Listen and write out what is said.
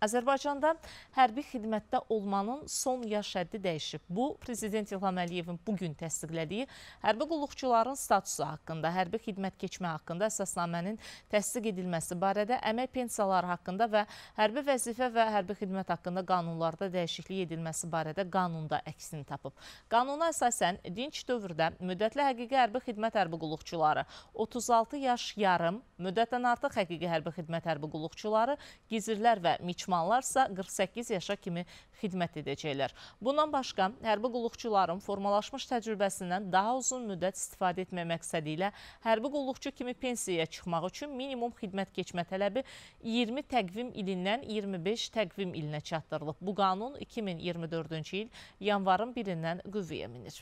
Azərbaycanda hərbi xidmətdə olmanın son yaş həddi dəyişib. Bu, Prezident İlham Əliyevin bugün təsdiqlədiyi hərbi qulluqçuların statusu haqqında, hərbi xidmət keçmə haqqında əsasnamənin təsdiq edilməsi barədə əmək pensiyaları haqqında və hərbi vəzifə və hərbi xidmət haqqında qanunlarda dəyişiklik edilməsi barədə qanunda əksini tapıb. Qanuna əsasən, dinç dövrdə müddətli həqiqi hərbi xidmət hərbi qulluqçuları 36 yaş yarım, müddətdən artıq həqiqi hərbi xidmət hərbi qulluqçuları, gizirlər və miçmanlar peşmanlarsa 48 yaşa kimi xidmət edəcəklər. Bundan başqa, hərbi qulluqçuların formalaşmış təcrübəsindən daha uzun müddət istifadə etmək məqsədi ilə hərbi qulluqçu kimi pensiyaya çıxmaq üçün minimum xidmət keçmə tələbi 20 təqvim ilindən 25 təqvim ilinə çatdırılıb. Bu qanun 2024-cü il yanvarın 1-dən qüvvəyə minir.